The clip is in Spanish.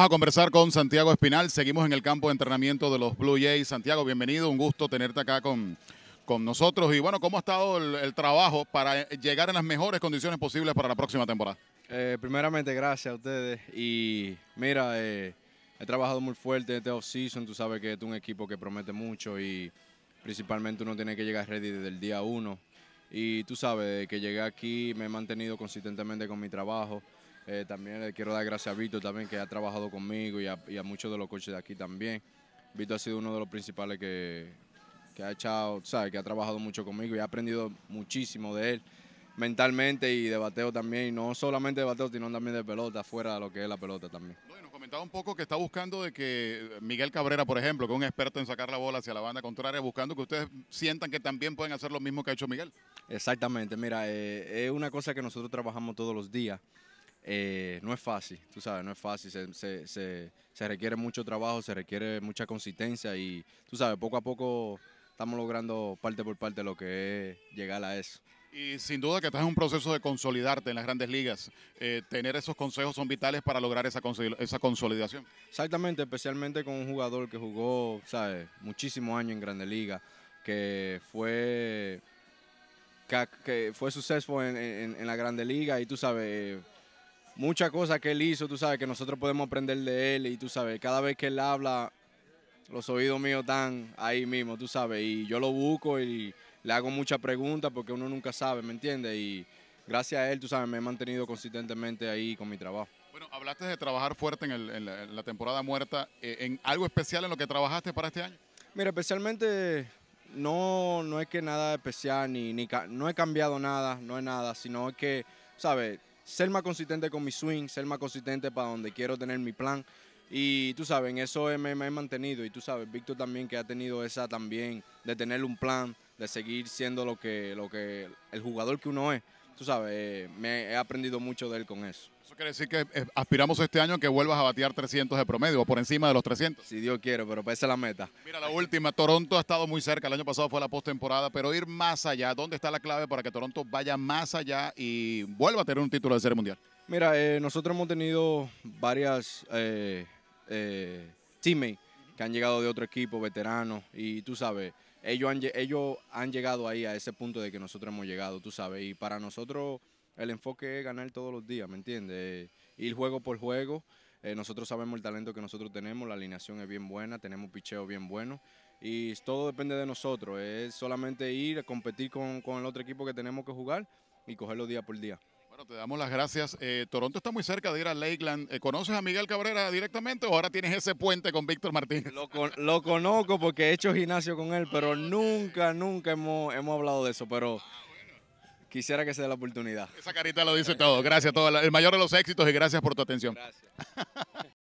Vamos a conversar con Santiago Espinal. Seguimos en el campo de entrenamiento de los Blue Jays. Santiago, bienvenido. Un gusto tenerte acá con, con nosotros. Y bueno, ¿cómo ha estado el, trabajo para llegar en las mejores condiciones posibles para la próxima temporada? Eh, primeramente, gracias a ustedes. Y mira, eh, he trabajado muy fuerte este off-season. Tú sabes que este es un equipo que promete mucho y principalmente uno tiene que llegar ready desde el día uno. Y tú sabes, que llegué aquí me he mantenido consistentemente con mi trabajo. Eh, también le quiero dar gracias a Vito también que ha trabajado conmigo y a, muchos de los coches de aquí también. Vito ha sido uno de los principales que, ha echado, sabe que ha trabajado mucho conmigo y ha aprendido muchísimo de él mentalmente y de bateo también, y no solamente de bateo, sino también de pelota, fuera de lo que es la pelota también. Bueno, comentaba un poco que está buscando de que eh, Miguel Cabrera, por ejemplo, que es un experto en sacar la bola hacia la banda contraria, buscando que ustedes sientan que también pueden hacer lo mismo que ha hecho Miguel. Exactamente, mira, eh, es una cosa que nosotros trabajamos todos los días. Eh, no es fácil, tú sabes, no es fácil, se, requiere mucho trabajo, se requiere mucha consistencia y tú sabes, poco a poco estamos logrando parte por parte lo que es llegar a eso. Y sin duda que estás en un proceso de consolidarte en las grandes ligas. Eh, tener esos consejos son vitales para lograr esa, esa consolidación. Exactamente, especialmente con un jugador que jugó, ¿sabes? Muchísimos años en grandes ligas, que fue, que, fue suceso en, en la grande liga y tú sabes muchas cosas que él hizo, tú sabes, que nosotros podemos aprender de él y tú sabes, cada vez que él habla, los oídos míos están ahí mismo, tú sabes, y yo lo busco y le hago muchas preguntas porque uno nunca sabe, ¿me entiendes? Y gracias a él, tú sabes, me he mantenido consistentemente ahí con mi trabajo. Bueno, hablaste de trabajar fuerte en, la, temporada muerta, eh, ¿en algo especial en lo que trabajaste para este año? Mira, especialmente no, no es que nada especial, ni, ni no he cambiado nada, no es nada, sino es que, ¿sabes? ser más consistente con mi swing, ser más consistente para donde quiero tener mi plan. Y tú sabes, en eso me, me he mantenido. Y tú sabes, Víctor también que ha tenido esa también de tener un plan, de seguir siendo lo que, lo que el jugador que uno es tú sabes, eh, me he aprendido mucho de él con eso. Eso quiere decir que eh, aspiramos este año a que vuelvas a batear 300 de promedio o por encima de los 300. Si Dios quiere, pero esa es la meta. Mira, la última, Toronto ha estado muy cerca, el año pasado fue la postemporada, pero ir más allá, ¿dónde está la clave para que Toronto vaya más allá y vuelva a tener un título de Serie Mundial? Mira, eh, nosotros hemos tenido varias eh, teammates que han llegado de otro equipo, veteranos, y tú sabes, ellos han, llegado ahí a ese punto de que nosotros hemos llegado, tú sabes. Y para nosotros el enfoque es ganar todos los días, ¿me entiendes? Eh, ir juego por juego. Eh, nosotros sabemos el talento que nosotros tenemos, la alineación es bien buena, tenemos picheo bien bueno. Y todo depende de nosotros. Es solamente ir a competir con, con el otro equipo que tenemos que jugar y cogerlo día por día te damos las gracias. Eh, Toronto está muy cerca de ir a Lakeland. Eh, ¿Conoces a Miguel Cabrera directamente o ahora tienes ese puente con Víctor Martínez? Lo, conozco porque he hecho gimnasio con él, pero ah, nunca, nunca hemos, hemos hablado de eso. Pero ah, quisiera que se dé la oportunidad. Esa carita lo dice todo. Gracias, a todos. El mayor de los éxitos y gracias por tu atención. Gracias.